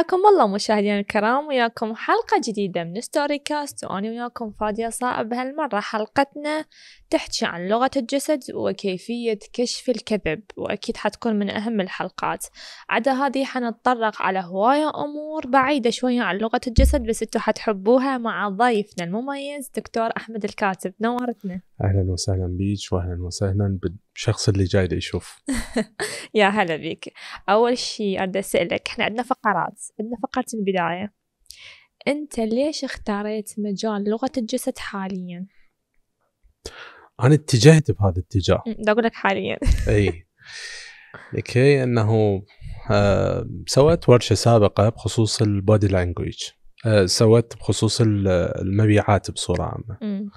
حياكم الله مشاهدينا الكرام وياكم حلقة جديدة من ستوري كاست وأنا وياكم فادية صائب هالمرة حلقتنا تحكي عن لغة الجسد وكيفية كشف الكذب وأكيد حتكون من أهم الحلقات عدا هذه حنتطرق على هواية أمور بعيدة شوية عن لغة الجسد بس انتو حتحبوها مع ضيفنا المميز دكتور أحمد الكاتب نورتنا أهلا وسهلا بيج وأهلا وسهلا الشخص اللي جاي يشوف يا هلا بيك أول شيء أريد أسألك إحنا عندنا فقرات عندنا فقرة البداية أنت ليش اختاريت مجال لغة الجسد حاليا؟ أنا اتجهت بهذا الاتجاه أقول لك حاليا إي لكي أنه آه سويت ورشة سابقة بخصوص البودي لانجويج آه سويت بخصوص المبيعات بصورة عامة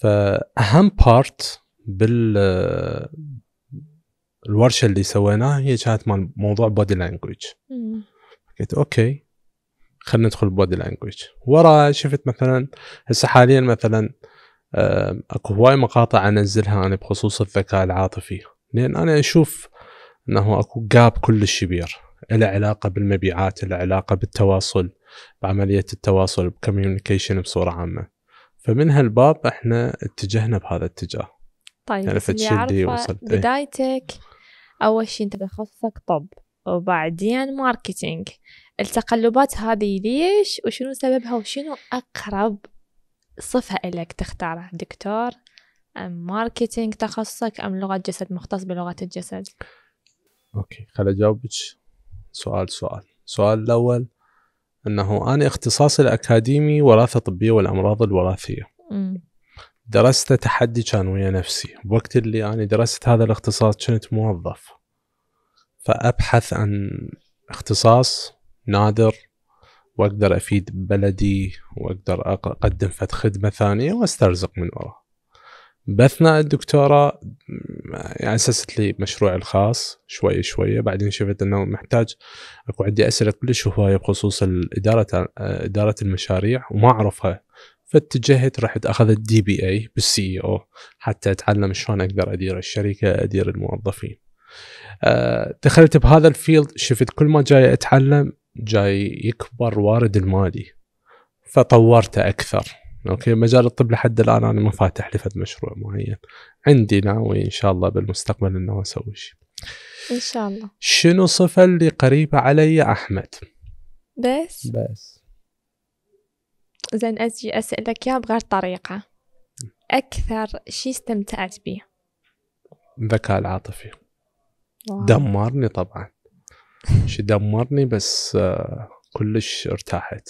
فأهم بارت بال الورشه اللي سويناها هي كانت مال موضوع بودي لانجوج قلت اوكي خلينا ندخل بودي لانجوج ورا شفت مثلا هسه حاليا مثلا آه، اكو هواي مقاطع انزلها انا بخصوص الذكاء العاطفي لان انا اشوف انه اكو جاب كلش كبير له علاقه بالمبيعات له علاقه بالتواصل بعمليه التواصل بكوميونيكيشن بصوره عامه فمن هالباب احنا اتجهنا بهذا الاتجاه طيب عرفت شدي وصلت إيه. بدايتك أول شيء أنت تخصصك طب وبعدين ماركتينج التقلبات هذه ليش وشنو سببها وشنو أقرب صفة إلك تختارها دكتور أم ماركتينج تخصصك أم لغة جسد مختص بلغة الجسد أوكي خل أجاوبك سؤال سؤال السؤال الأول أنه أنا اختصاصي الأكاديمي وراثة طبية والأمراض الوراثية م. درست تحدي كان ويا نفسي بوقت اللي أنا درست هذا الاختصاص كنت موظف فأبحث عن اختصاص نادر وأقدر أفيد بلدي وأقدر أقدم فد خدمة ثانية وأسترزق من وراه باثناء الدكتوراه يعني اسست لي مشروعي الخاص شوي شوي بعدين شفت انه محتاج اكو عندي اسئله كلش هوايه بخصوص اداره اداره المشاريع وما اعرفها فاتجهت رحت اخذت دي بي اي بالسي او حتى اتعلم شلون اقدر ادير الشركه ادير الموظفين آه، دخلت بهذا الفيلد شفت كل ما جاي اتعلم جاي يكبر وارد المالي فطورته اكثر اوكي مجال الطب لحد الان انا ما فاتح لفت مشروع معين عندي ناوي ان شاء الله بالمستقبل انه اسوي شيء ان شاء الله شنو صفه اللي قريبه علي احمد بس بس زين أجي أسألك يا بغير طريقة أكثر شيء استمتعت به الذكاء العاطفي واو. دمرني طبعا شي دمرني بس آه، كلش ارتاحت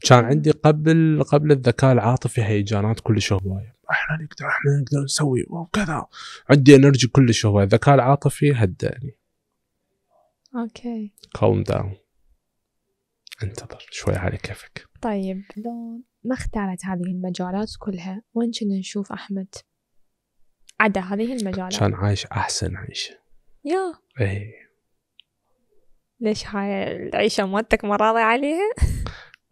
كان عندي قبل قبل الذكاء العاطفي هيجانات كلش هوايه احنا نقدر احنا نقدر نسوي وكذا عندي انرجي كلش هوايه الذكاء العاطفي هداني اوكي كالم داون انتظر شوي على كيفك طيب لو ما اختارت هذه المجالات كلها وين كنا نشوف أحمد عدا هذه المجالات كان عايش أحسن عيشة يا إيه ليش هاي العيشة مالتك ما راضي عليها؟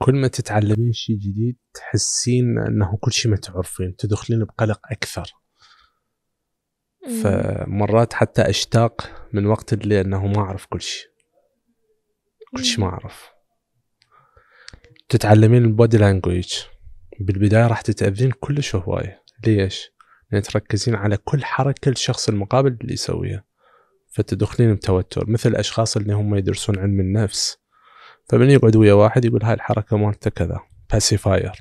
كل ما تتعلمين شيء جديد تحسين انه كل شيء ما تعرفين تدخلين بقلق اكثر فمرات حتى اشتاق من وقت اللي انه ما اعرف كل شيء كل شيء ما اعرف تتعلمين البودي لانجويج بالبدايه راح تتاذين كلش هوايه ليش؟ لان تركزين على كل حركه الشخص المقابل اللي يسويها فتدخلين بتوتر مثل الاشخاص اللي هم يدرسون علم النفس فمن يقعد ويا واحد يقول هاي الحركه مالته كذا باسيفاير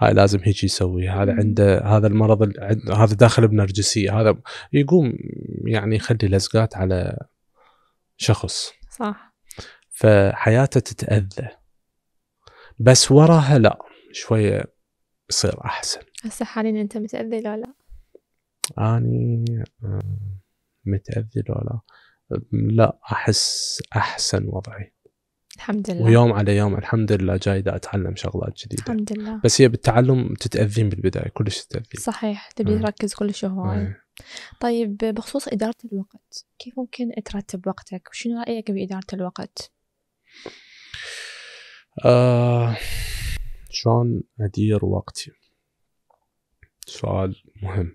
هاي لازم هيك يسويها هذا عنده هذا المرض هذا داخل بنرجسيه هذا يقوم يعني يخلي لزقات على شخص صح فحياته تتاذى بس وراها لا شويه يصير احسن هسه حاليا انت متاذي لو لا اني آه، متاذي لو لا لا احس احسن وضعي الحمد لله ويوم على يوم الحمد لله جاي دا اتعلم شغلات جديده الحمد لله بس هي بالتعلم تتاذين بالبدايه كلش تتاذين صحيح تبي تركز كلش هواي آه. طيب بخصوص اداره الوقت كيف ممكن ترتب وقتك وشنو رايك باداره الوقت آه، شلون أدير وقتي؟ سؤال مهم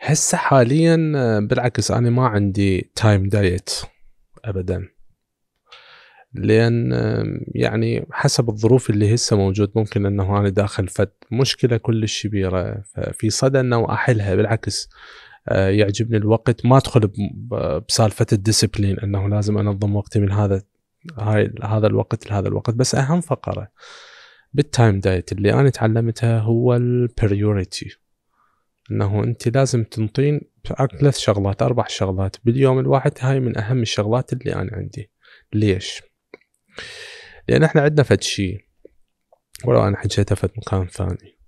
هسه حاليا آه، بالعكس أنا ما عندي تايم دايت أبدا لأن يعني حسب الظروف اللي هسه موجود ممكن أنه أنا داخل فد مشكلة كلش كبيرة ففي صدى أنه أحلها بالعكس آه، يعجبني الوقت ما ادخل بسالفه الديسبلين انه لازم انظم وقتي من هذا هاي هذا الوقت لهذا الوقت بس اهم فقره بالتايم دايت اللي انا تعلمتها هو البريوريتي انه انت لازم تنطين ثلاث شغلات اربع شغلات باليوم الواحد هاي من اهم الشغلات اللي انا عندي ليش؟ لان احنا عندنا فد شيء ولو انا حكيتها فد مكان ثاني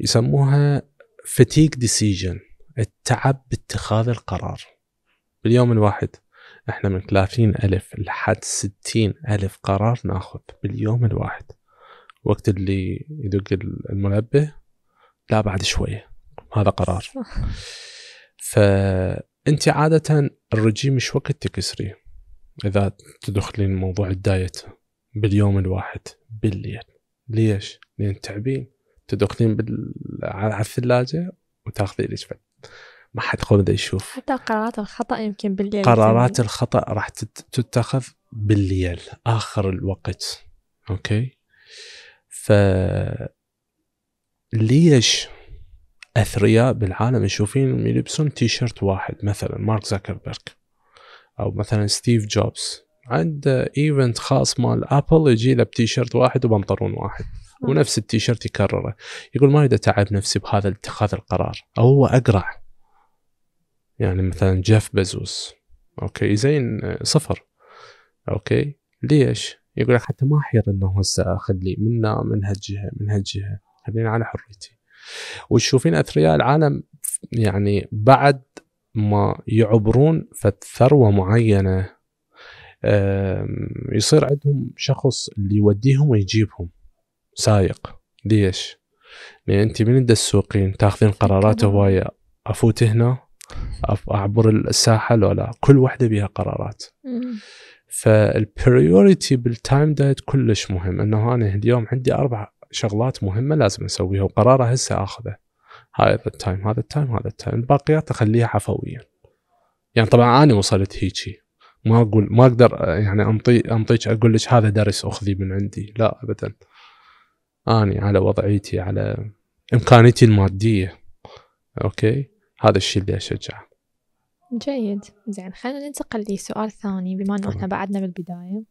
يسموها فتيك ديسيجن التعب باتخاذ القرار باليوم الواحد احنا من 30 ألف لحد 60 ألف قرار ناخذ باليوم الواحد وقت اللي يدق المنبه لا بعد شوية هذا قرار فأنت عادة الرجيم مش وقت تكسريه إذا تدخلين موضوع الدايت باليوم الواحد بالليل ليش؟ لأن تعبين تدخلين بال... على الثلاجة وتاخذين لك ما حتكون يشوف حتى قرارات الخطا يمكن بالليل قرارات يعني. الخطا راح تتخذ بالليل اخر الوقت اوكي ف ليش اثرياء بالعالم نشوفين يلبسون تي شيرت واحد مثلا مارك زكربرج او مثلا ستيف جوبز عنده ايفنت خاص مال ابل يجي له بتيشيرت واحد وبنطلون واحد ونفس التيشيرت يكرره يقول ما اريد اتعب نفسي بهذا اتخاذ القرار او هو اقرع يعني مثلا جيف بيزوس اوكي زين صفر اوكي ليش؟ يقول لك حتى ما احير انه هسه اخذ لي منا من هالجهه من هالجهه خليني على حريتي وتشوفين اثرياء العالم يعني بعد ما يعبرون ثروه معينه يصير عندهم شخص اللي يوديهم ويجيبهم سايق ليش؟ لان انت من تسوقين تاخذين قرارات هوايه افوت هنا اعبر لو لا كل واحده بها قرارات فالبريوريتي بالتايم دايت كلش مهم انه انا اليوم عندي اربع شغلات مهمه لازم اسويها وقرارها هسه اخذه هذا التايم هذا التايم هذا التايم الباقيات اخليها عفويا يعني طبعا انا وصلت هيجي ما اقول ما اقدر يعني انطي انطيك اقول لك هذا درس اخذي من عندي لا ابدا اني على وضعيتي على امكانيتي الماديه اوكي هذا الشيء اللي اشجعه جيد زين خلينا ننتقل لسؤال ثاني بما انه احنا بعدنا بالبدايه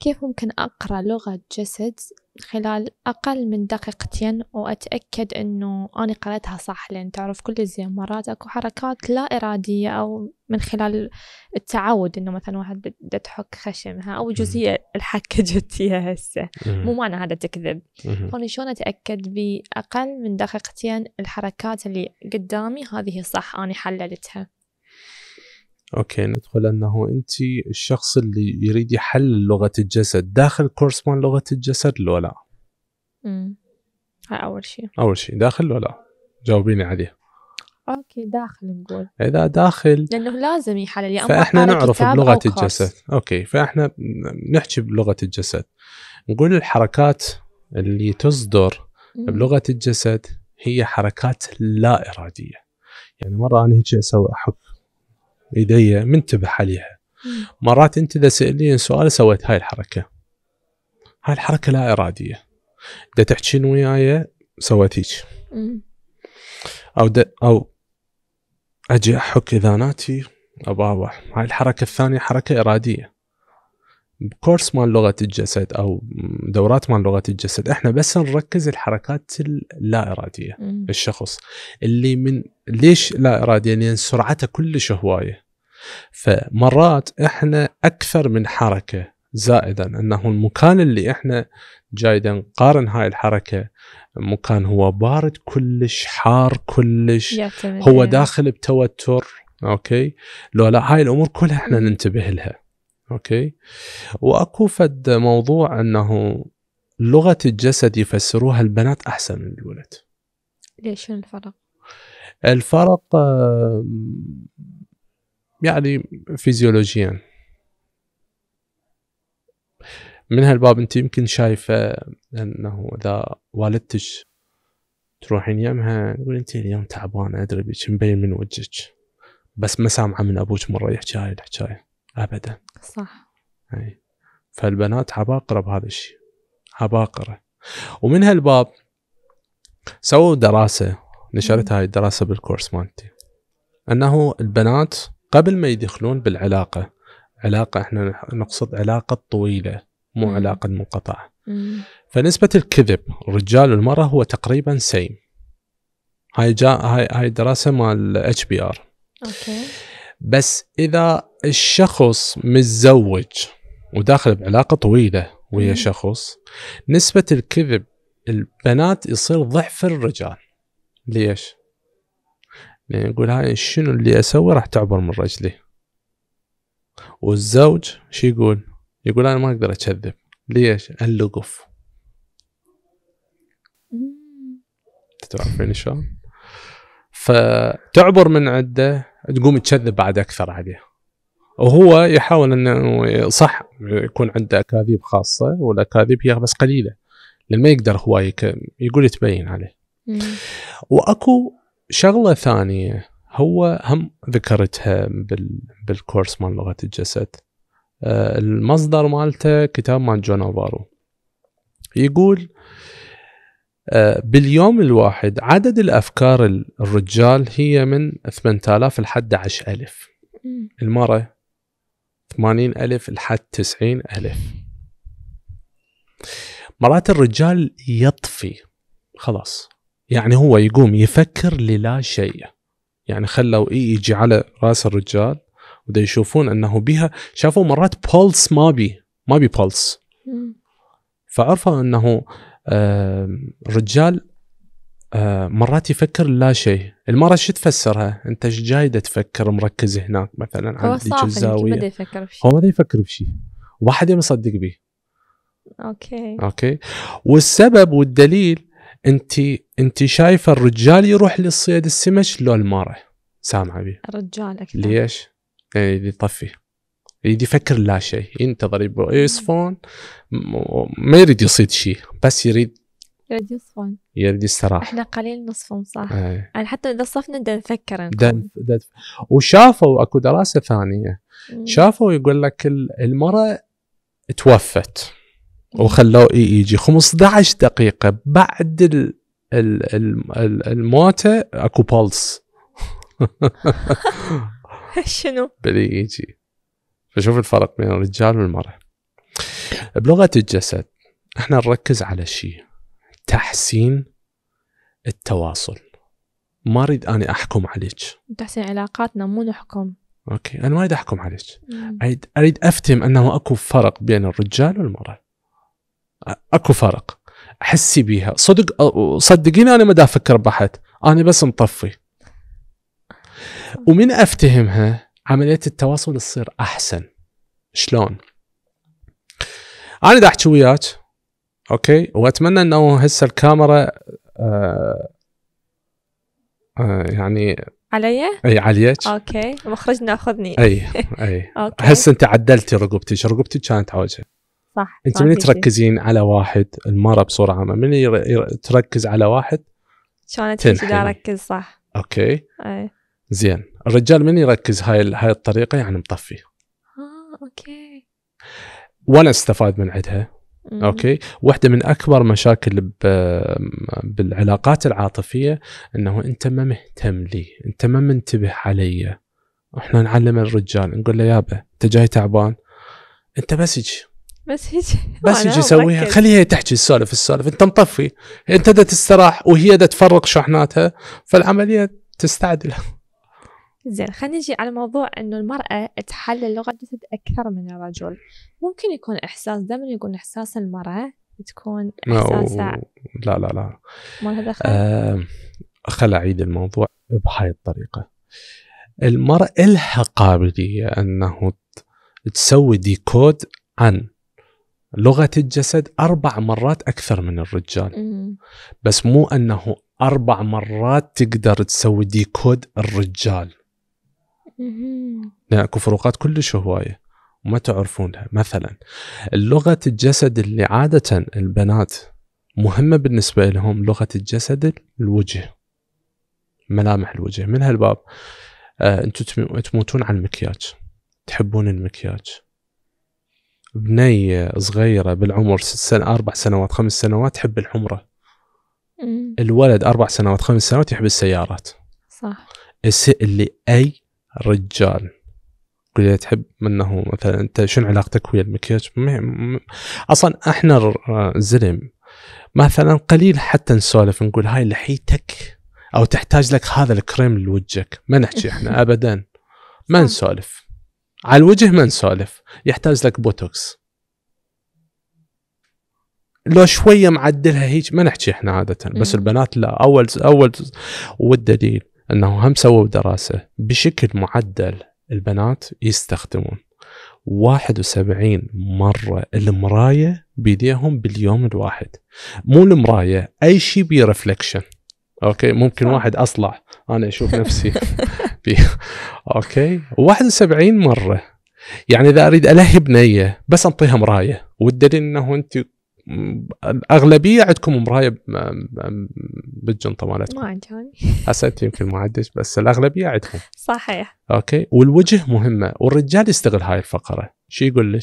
كيف ممكن أقرأ لغة جسد خلال أقل من دقيقتين وأتأكد أنه أنا قرأتها صح لأن تعرف كل زي مرات أكو حركات لا إرادية أو من خلال التعود أنه مثلا واحد بده تحك خشمها أو جزئية الحكة جتيها هسه مو معنى هذا تكذب فأنا شلون أتأكد بأقل من دقيقتين الحركات اللي قدامي هذه صح أنا حللتها اوكي ندخل انه انت الشخص اللي يريد يحلل لغه الجسد داخل كورس مال لغه الجسد لو لا؟ امم اول شيء اول شيء داخل لو لا؟ جاوبيني عليه اوكي داخل نقول اذا داخل لانه لازم يحلل يا فاحنا نعرف بلغه أو الجسد اوكي فاحنا نحكي بلغه الجسد نقول الحركات اللي تصدر مم. بلغه الجسد هي حركات لا اراديه يعني مره انا هيك اسوي احك ايديا منتبه عليها مرات انت اذا سالين سؤال سويت هاي الحركه هاي الحركه لا اراديه اذا تحكين وياي سويت هيك او دا او اجي احك اذاناتي ابابع هاي الحركه الثانيه حركه اراديه كورس مال لغه الجسد او دورات مال لغه الجسد احنا بس نركز الحركات اللا اراديه مم. الشخص اللي من ليش لا اراديه لان يعني سرعته كلش هوايه فمرات احنا اكثر من حركه زائدا انه المكان اللي احنا جايدا نقارن هاي الحركه مكان هو بارد كلش حار كلش هو إيه. داخل بتوتر اوكي لو لا هاي الامور كلها احنا ننتبه لها اوكي واكو فد موضوع انه لغه الجسد يفسروها البنات احسن من الولد ليش شنو الفرق الفرق يعني فيزيولوجيا من هالباب انت يمكن شايفه انه اذا والدتك تروحين يمها تقول انت اليوم تعبانه ادري بك مبين من وجهك بس ما سامعه من ابوك مره يحكي هاي الحكايه ابدا صح اي فالبنات عباقره بهذا الشيء عباقره ومن هالباب سووا دراسه نشرت هاي الدراسه بالكورس مالتي انه البنات قبل ما يدخلون بالعلاقه علاقه احنا نقصد علاقه طويله مو علاقه منقطعه فنسبه الكذب الرجال والمراه هو تقريبا سيم هاي جا هاي هاي دراسه مال اتش بي ار اوكي بس إذا الشخص متزوج وداخل بعلاقة طويلة ويا شخص نسبة الكذب البنات يصير ضعف الرجال ليش؟ لأن يقول هاي شنو اللي أسوي راح تعبر من رجلي والزوج شو يقول؟ يقول أنا ما أقدر أكذب ليش؟ اللقف تعرفين شلون؟ فتعبر من عنده تقوم تشذب بعد اكثر عليه وهو يحاول انه صح يكون عنده اكاذيب خاصه والاكاذيب هي بس قليله لان ما يقدر هو يقول تبين عليه واكو شغله ثانيه هو هم ذكرتها بالكورس مال لغه الجسد آه، المصدر مالته كتاب مال جون اوفارو يقول آه، باليوم الواحد عدد الافكار الرجال هي من 8000 لحد 11000 المراه 80000 لحد 90000 مرات الرجال يطفي خلاص يعني هو يقوم يفكر للا شيء يعني خلوا اي يجي على راس الرجال ودا يشوفون انه بها شافوا مرات بولس ما بي ما بي بولس فعرفوا انه آه، رجال آه، مرات يفكر لا شيء المرة شو تفسرها انت ايش جاي تفكر مركز هناك مثلا عند ذيك الزاوية ما يفكر بشيء هو ما يفكر بشيء واحد يصدق به اوكي اوكي والسبب والدليل انت انت شايفه الرجال يروح للصيد السمك لو المراه سامعه بيه الرجال اكثر ليش؟ يعني يطفي يريد يفكر لا شيء ينتظر يبغى يصفون ما يريد يصيد شيء بس يريد يريد يصفون يريد يستراح احنا قليل نصفون صح أي. يعني حتى اذا صفنا بدنا نفكر نكون وشافوا اكو دراسه ثانيه مم. شافوا يقول لك المراه توفت وخلوه اي اي جي 15 دقيقه بعد ال ال الموتة اكو بلس شنو؟ بالاي اي جي فشوف الفرق بين الرجال والمرأة بلغة الجسد احنا نركز على شيء تحسين التواصل ما اريد اني احكم عليك تحسين علاقاتنا مو نحكم اوكي انا ما اريد احكم عليك اريد اريد افتهم انه اكو فرق بين الرجال والمراه اكو فرق احسي بيها صدق صدقيني انا ما افكر بحث انا بس مطفي ومن افتهمها عمليه التواصل تصير احسن شلون؟ انا دا احكي وياك اوكي واتمنى انه هسه الكاميرا آه, آه، يعني علي؟ اي عليك اوكي المخرج ناخذني اي اي هسه انت عدلتي رقبتك رقبتك كانت عوجه صح انت من تركزين على واحد المرة بصورة عامة من تركز على واحد كانت تقدر اركز صح اوكي أي. زين الرجال من يركز هاي هاي الطريقه يعني مطفي اه اوكي وانا استفاد من عندها اوكي واحده من اكبر مشاكل بالعلاقات العاطفيه انه انت ما مهتم لي انت ما منتبه علي احنا نعلم الرجال نقول له يابا انت جاي تعبان انت بس يجي بس يجي بس يجي يسويها خليها تحكي السالفه السالفه انت مطفي انت دا تستراح وهي دا تفرق شحناتها فالعمليه تستعدل زين خلينا نجي على موضوع انه المرأة تحلل لغة الجسد أكثر من الرجل ممكن يكون إحساس دائما يقول إحساس المرأة تكون إحساسها لا لا لا ما هذا خل آه خل أعيد الموضوع بهاي الطريقة المرأة لها قابلية أنه تسوي ديكود عن لغة الجسد أربع مرات أكثر من الرجال بس مو أنه أربع مرات تقدر تسوي ديكود الرجال لأن فروقات كلش هواية وما تعرفونها مثلا لغة الجسد اللي عادة البنات مهمة بالنسبة لهم لغة الجسد الوجه ملامح الوجه من هالباب آه، انتم تموتون على المكياج تحبون المكياج بنية صغيرة بالعمر ست سنة أربع سنوات خمس سنوات تحب الحمرة الولد أربع سنوات خمس سنوات يحب السيارات صح اللي أي رجال قل تحب منه مثلا انت شنو علاقتك ويا المكياج اصلا احنا آه، زلم مثلا قليل حتى نسولف نقول هاي لحيتك او تحتاج لك هذا الكريم لوجهك ما نحكي احنا ابدا ما نسولف على الوجه ما نسولف يحتاج لك بوتوكس لو شويه معدلها هيك ما نحكي احنا عاده بس إيه. البنات لا اول اول والدليل انه هم سووا دراسه بشكل معدل البنات يستخدمون 71 مره المرايه بيديهم باليوم الواحد مو المرايه اي شيء بي ريفلكشن اوكي ممكن صح. واحد اصلع انا اشوف نفسي بي. اوكي 71 مره يعني اذا اريد الهي بنيه بس انطيها مرايه والدليل انه انت اغلبيه عندكم مرايه بالجنطه مالتكم ما عندهم هسه يمكن ما عندك بس الاغلبيه عندكم صحيح اوكي والوجه مهمه والرجال يستغل هاي الفقره شو يقول لك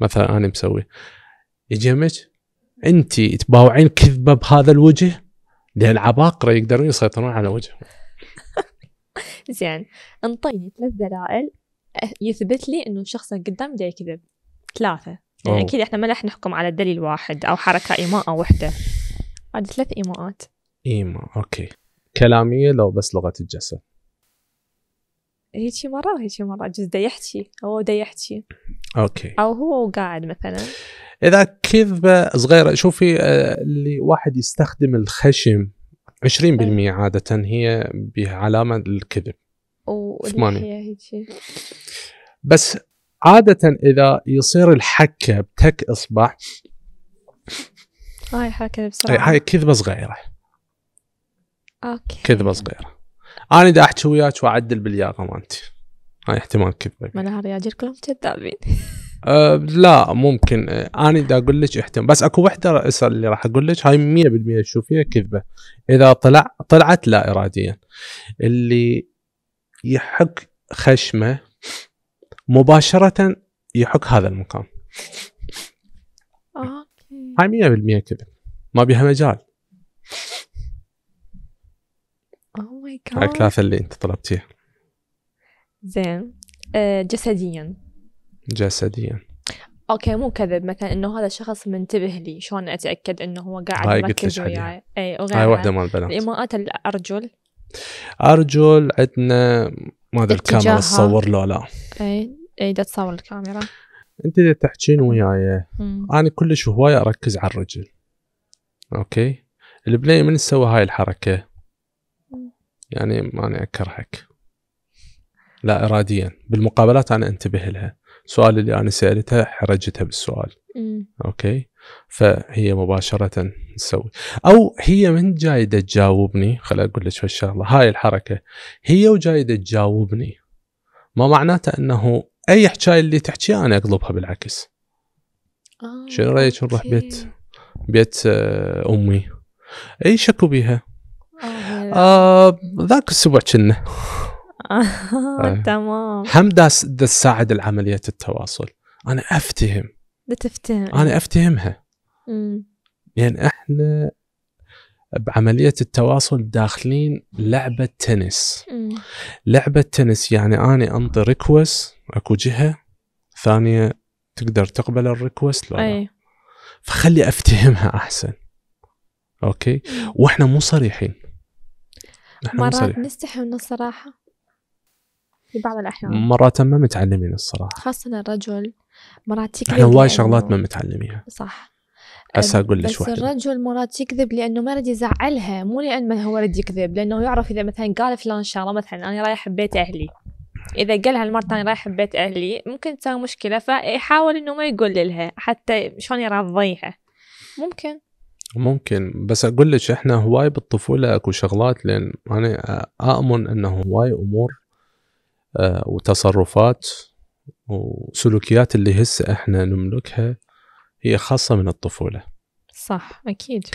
مثلا انا مسوي يجمج انت تباوعين كذبه بهذا الوجه لان عباقره يقدرون يسيطرون على وجههم زين انطيني ثلاث دلائل أه، يثبت لي انه الشخص اللي قدام يكذب ثلاثه يعني أكيد إحنا ما راح نحكم على دليل واحد أو حركة إيماء واحدة عاد ثلاث إيماءات إيماء أوكي كلامية لو بس لغة الجسد هيجي مرة وهيجي مرة جزء دا يحكي هو دا يحكي أوكي أو هو قاعد مثلا إذا كذبة صغيرة شوفي آه، اللي واحد يستخدم الخشم 20% عادة هي بعلامة الكذب و... 8 بس عادة إذا يصير الحكة بتك إصبع هاي حكة بسرعة هاي كذبة صغيرة اوكي كذبة صغيرة أنا إذا أحكي وياك وأعدل بالياقة مالتي هاي احتمال كذبة ما أنا الرجال كلهم كذابين أه لا ممكن انا اذا اقول لك احتمال بس اكو وحده رئيسه اللي راح اقول لك هاي 100% تشوفيها كذبه اذا طلع طلعت لا اراديا اللي يحك خشمه مباشره يحك هذا المقام هاي 100% كذا ما بيها مجال oh هاي ماي جاد الثلاثه اللي انت طلبتيها زين آه، جسديا جسديا اوكي مو كذب مثلا انه هذا الشخص منتبه لي شلون اتاكد انه هو قاعد مركز وياي اي وغيرها هاي واحده مال البنات الايماءات الارجل ارجل عندنا ما ادري الكاميرا تصور له لا اي اي تصور الكاميرا انت اذا تحجين وياي انا كلش هواي اركز على الرجل اوكي البلاي من سوى هاي الحركه يعني ماني اكرهك لا اراديا بالمقابلات انا انتبه لها السؤال اللي انا سالتها حرجتها بالسؤال مم. اوكي فهي مباشره تسوي او هي من جايده تجاوبني خل اقول لك هالشغله هاي الحركه هي وجايده تجاوبني ما معناته انه اي حكايه اللي تحكيها انا اقلبها بالعكس آه شنو رايك نروح بيت بيت آه، امي اي شكو بيها آه, آه ذاك السبع كنا آه. تمام هم تساعد العملية التواصل انا افتهم بتفتهم انا افتهمها يعني احنا بعمليه التواصل داخلين لعبه تنس لعبه تنس يعني انا انطي ريكوست اكو جهه ثانيه تقدر تقبل الريكوست لا, أي. فخلي افتهمها احسن اوكي واحنا مو صريحين مرات نستحي من الصراحه في بعض الاحيان مرات ما متعلمين الصراحه خاصه الرجل مرات احنا وايد يعني شغلات ما متعلميها صح هسه اقول لك بس الرجل مرات يكذب لانه ما رد يزعلها مو لانه هو رد يكذب لانه يعرف اذا مثلا قال فلان شغله مثلا انا رايح ببيت اهلي اذا قالها المرة انا رايح ببيت اهلي ممكن تسوي مشكله فيحاول انه ما يقول لها حتى شلون يرضيها ممكن ممكن بس اقول لك احنا هواي بالطفوله اكو شغلات لان انا اؤمن انه هواي امور آه، وتصرفات وسلوكيات اللي هسه احنا نملكها هي خاصة من الطفولة صح أكيد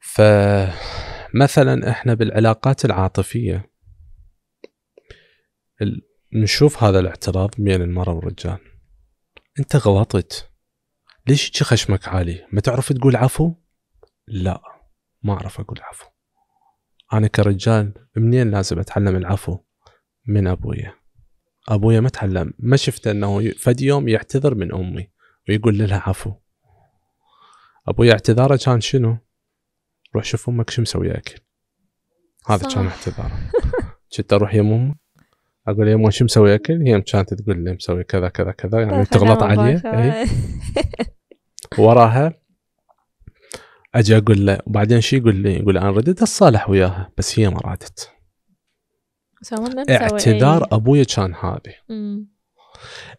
فمثلا احنا بالعلاقات العاطفية نشوف هذا الاعتراض بين المرأة والرجال انت غلطت ليش خشمك عالي ما تعرف تقول عفو لا ما اعرف اقول عفو انا كرجال منين لازم اتعلم العفو من ابويا ابويا ما تعلم ما شفت انه فد يوم يعتذر من امي ويقول لها عفو ابوي اعتذاره كان شنو؟ روح شوف امك شو مسوي اكل هذا كان اعتذاره كنت اروح يم امي اقول يما شو مسوي اكل؟ هي كانت تقول لي مسوي كذا كذا كذا يعني طيب، تغلط علي إيه. وراها اجي اقول له وبعدين شو يقول لي؟ يقول انا رديت اتصالح وياها بس هي ما رادت اعتذار ابوي كان هذه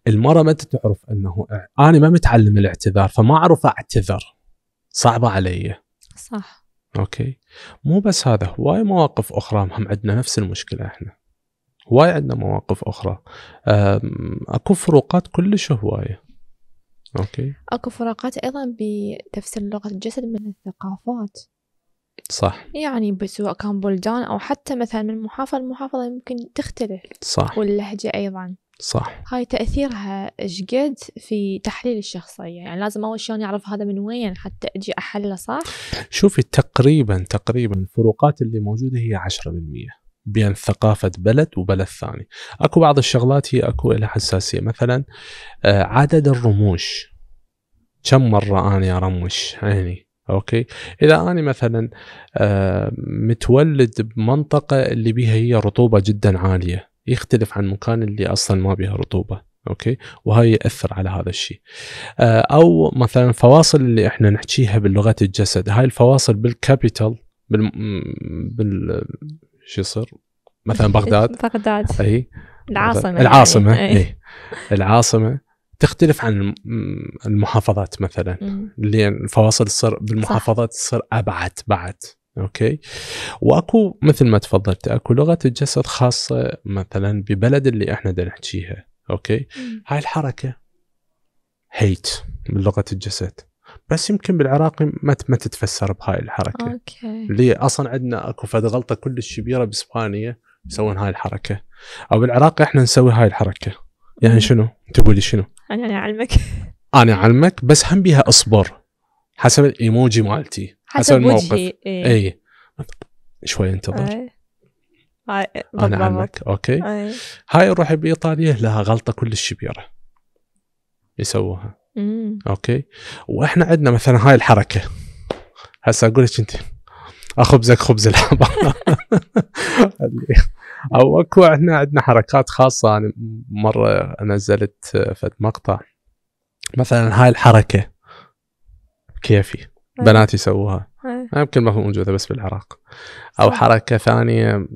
المراه ما انت تعرف انه انا ما متعلم الاعتذار فما اعرف اعتذر صعبه علي صح اوكي مو بس هذا هواي مواقف اخرى هم عندنا نفس المشكله احنا هواي عندنا مواقف اخرى اكو فروقات كلش هوايه اوكي اكو فروقات ايضا بتفسير لغه الجسد من الثقافات صح يعني سواء كان بلدان او حتى مثلا من محافظه لمحافظه يمكن تختلف صح واللهجه ايضا صح هاي تأثيرها ايش قد في تحليل الشخصية يعني لازم أول شيء أعرف هذا من وين حتى أجي أحله صح شوفي تقريبا تقريبا الفروقات اللي موجودة هي 10% بين ثقافة بلد وبلد ثاني أكو بعض الشغلات هي أكو لها حساسية مثلا آه، عدد الرموش كم مرة أنا أرمش عيني اوكي اذا انا مثلا آه، متولد بمنطقه اللي بيها هي رطوبه جدا عاليه يختلف عن مكان اللي اصلا ما بها رطوبه اوكي وهاي ياثر على هذا الشيء آه، او مثلا فواصل اللي احنا نحكيها بلغه الجسد هاي الفواصل بالكابيتال بال بال شو يصير مثلا بغداد بغداد اي العاصمه يعني. العاصمه يعني. اي العاصمه تختلف عن المحافظات مثلا اللي يعني الفواصل تصير بالمحافظات تصير ابعد بعد اوكي واكو مثل ما تفضلت اكو لغه الجسد خاصه مثلا ببلد اللي احنا دا نحكيها اوكي مم. هاي الحركه هيت بلغه الجسد بس يمكن بالعراقي ما ما تتفسر بهاي الحركه اوكي اللي اصلا عندنا اكو فد غلطه كلش كبيره باسبانيا يسوون هاي الحركه او بالعراق احنا نسوي هاي الحركه يعني شنو تقولي شنو انا اعلمك انا اعلمك بس هم بيها اصبر حسب الايموجي مالتي حسب, حسب الموقف اي إيه. شوي انتظر أي. أي. انا عنك اوكي أي. هاي روحي بايطاليا لها غلطه كلش كبيره يسووها مم. اوكي واحنا عندنا مثلا هاي الحركه هسه اقول لك انت اخبزك خبز الحمار او اكو احنا عندنا حركات خاصه انا مره نزلت آه، فد مقطع مثلا هاي الحركه كيفي إيه. بنات يسووها إيه. يمكن ما موجوده بس بالعراق او حركه ثانيه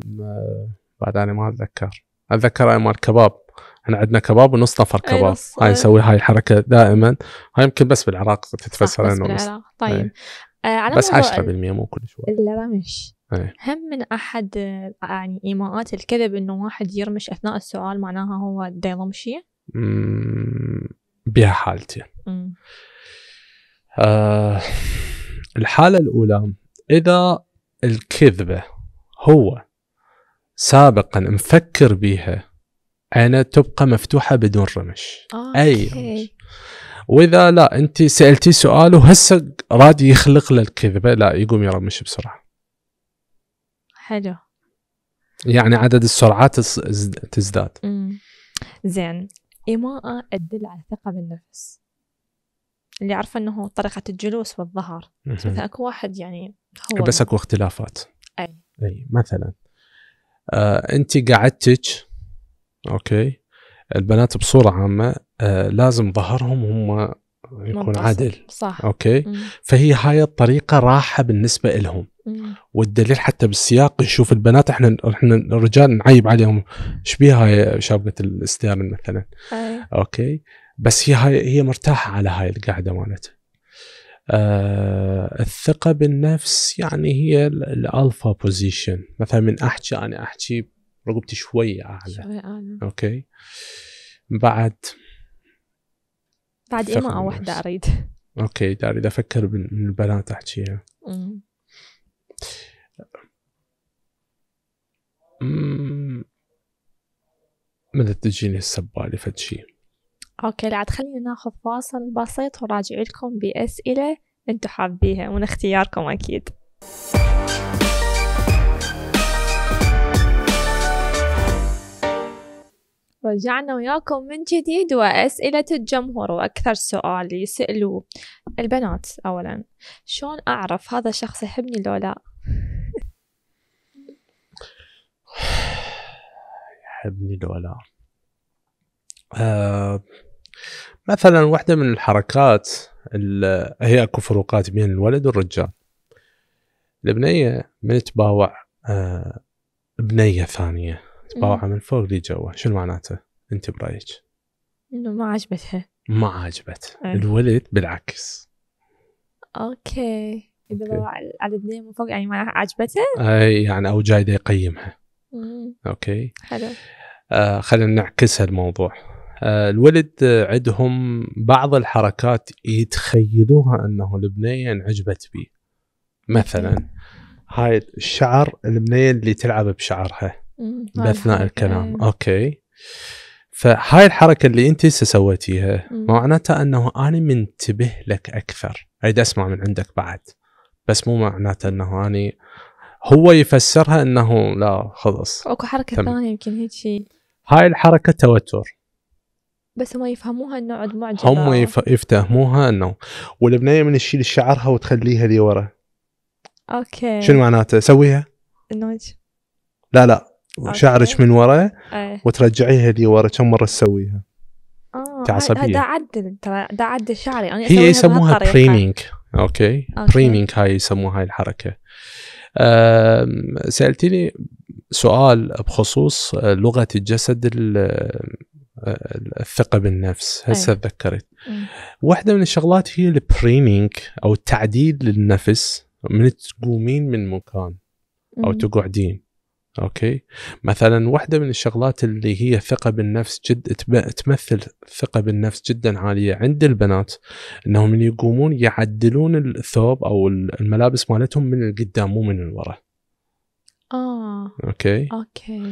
بعد انا ما اتذكر اتذكر مال كباب احنا عندنا كباب ونص نفر إيه، كباب أيوة. هاي نسوي هاي الحركه دائما هاي يمكن بس بالعراق تتفسر انه بس بالعراق طيب آه بس 10% مو كل شوي رمش أي. هم من احد يعني ايماءات الكذب انه واحد يرمش اثناء السؤال معناها هو دا يرمشي بها حالتين آه الحالة الأولى إذا الكذبة هو سابقا مفكر بيها عينه تبقى مفتوحة بدون رمش آه، أوكي. أي رمش وإذا لا أنت سألتي سؤال وهسه راد يخلق له الكذبة لا يقوم يرمش بسرعة حلو يعني عدد السرعات تزداد زين إيماءة تدل على الثقة بالنفس اللي عارفه انه طريقه الجلوس والظهر مثلا اكو واحد يعني هو بس اكو اختلافات اي اي مثلا آه انت قعدتك اوكي البنات بصوره عامه آه لازم ظهرهم هم يكون منتصر. عادل صح اوكي مم. فهي هاي الطريقه راحه بالنسبه لهم والدليل حتى بالسياق يشوف البنات احنا احنا الرجال نعيب عليهم ايش بيها هاي شابه الاستيرن مثلا أي. اوكي بس هي هي مرتاحه على هاي القاعده مالتها آه الثقه بالنفس يعني هي الالفا بوزيشن مثلا من احكي انا احكي رقبتي شوي اعلى شوي اعلى اوكي بعد بعد ايما او وحده اريد اوكي اريد افكر من البنات احكيها بدأت أمم. تجيني السبالة فد شيء أوكي لعد خلينا ناخذ فاصل بسيط وراجع لكم بأسئلة أنتو حابيها من اختياركم أكيد رجعنا وياكم من جديد وأسئلة الجمهور وأكثر سؤال يسألوه البنات أولا شلون أعرف هذا الشخص يحبني لو لا يحبني لو لا آه، مثلا واحدة من الحركات هي اكو فروقات بين الولد والرجال البنية من تباوع آه، بنية ثانية تباوعها من فوق لجوا شنو معناته انت برايك انه ما عجبتها ما عجبت أه. الولد بالعكس اوكي اذا أوكي. على البنية من فوق يعني ما عجبته اي يعني او جاي يقيمها مم. اوكي حلو آه خلينا نعكس الموضوع آه، الولد عندهم بعض الحركات يتخيلوها انه البنيه انعجبت به مثلا هاي الشعر البنيه اللي تلعب بشعرها باثناء الكلام إيه. اوكي فهاي الحركه اللي انت هسه سويتيها معناتها انه انا منتبه لك اكثر اريد اسمع من عندك بعد بس مو معناته انه اني هو يفسرها انه لا خلص اكو حركه ثانيه يمكن هيك شيء هاي الحركه توتر بس هم يفهموها انه عد معجبه هم يف... يفتهموها انه والبنيه من تشيل شعرها وتخليها لي ورا اوكي شنو معناته؟ سويها انه لا لا شعرك من ورا أيه. وترجعيها لي ورا كم مره تسويها اه تعصبيه دا اعدل ترى دا اعدل شعري انا هي يسموها بريمينج اوكي, أوكي. بريمينج هاي يسموها هاي الحركه سالتيني سالتني سؤال بخصوص لغه الجسد الثقه بالنفس هسه أيه. تذكرت أمم. واحده من الشغلات هي البريمينج او التعديل للنفس من تقومين من مكان او أمم. تقعدين اوكي مثلا واحده من الشغلات اللي هي ثقه بالنفس جد تمثل ثقه بالنفس جدا عاليه عند البنات انهم من يقومون يعدلون الثوب او الملابس مالتهم من القدام مو من الورا اه اوكي اوكي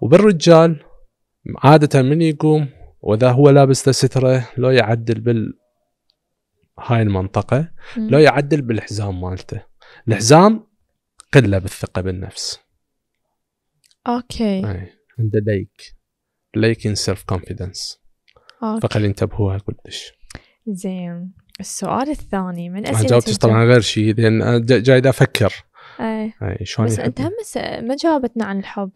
وبالرجال عادة من يقوم وإذا هو لابس سترة لو يعدل بال هاي المنطقة لو يعدل بالحزام مالته الحزام قلة بالثقة بالنفس اوكي أي. عنده ليك ان سيلف كونفيدنس فخلي ينتبهوا كلش زين السؤال الثاني من اسئله جاوبتش طبعا غير شيء لان آه، جاي افكر اي, أي شلون بس انت هم ما جاوبتنا عن الحب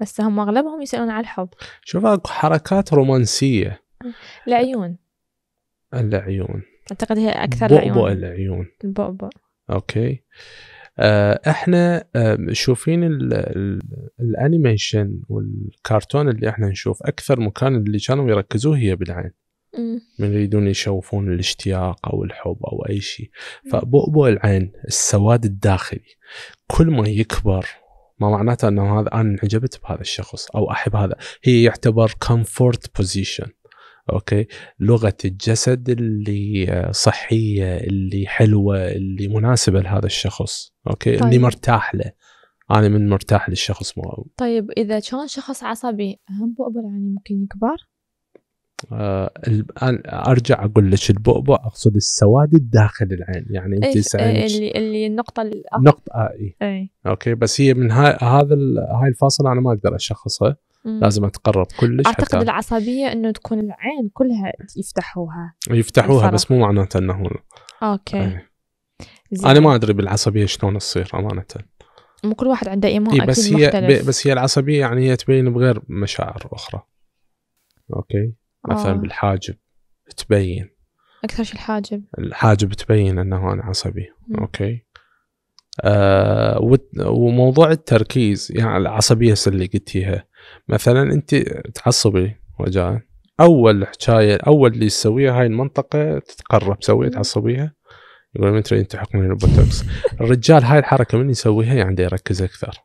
بس هم اغلبهم يسالون على الحب شوف اكو حركات رومانسيه العيون العيون اعتقد هي اكثر العيون بؤبؤ العيون البؤبؤ اوكي آه، احنا شوفين الانيميشن والكرتون اللي احنا نشوف اكثر مكان اللي كانوا يركزوه هي بالعين من يريدون يشوفون الاشتياق او الحب او اي شيء فبؤبؤ العين السواد الداخلي كل ما يكبر ما معناته انه هذا انا انعجبت بهذا الشخص او احب هذا هي يعتبر كومفورت بوزيشن اوكي لغه الجسد اللي آه، صحيه اللي حلوه اللي مناسبه لهذا الشخص اوكي طيب. اللي مرتاح له انا من مرتاح للشخص مو طيب اذا كان شخص عصبي هم بؤبر يعني ممكن يكبر آه، الان ارجع اقول لك البؤبؤ اقصد السواد الداخل العين يعني انت إيه اللي اللي النقطه الأخر. نقطه آه، اي أي. اوكي بس هي من هاي هذا هاي الفاصله انا ما اقدر اشخصها لازم اتقرب كلش اعتقد حتى العصبيه انه تكون العين كلها يفتحوها يفتحوها الفرق. بس مو معناته انه اوكي آه. زي. انا ما ادري بالعصبيه شلون تصير امانه مو كل واحد عنده ايمان إيه بس هي مختلف. بس هي العصبيه يعني هي تبين بغير مشاعر اخرى اوكي مثلا آه. بالحاجب تبين اكثر شيء الحاجب الحاجب تبين انه انا عصبي م. اوكي آه وموضوع التركيز يعني العصبيه اللي قلتيها مثلا انت تعصبي وجاء اول حكايه اول اللي تسويها هاي المنطقه تتقرب سويت تعصبيها يقول من تريد تحكمين البوتوكس الرجال هاي الحركه من يسويها يعني يركز اكثر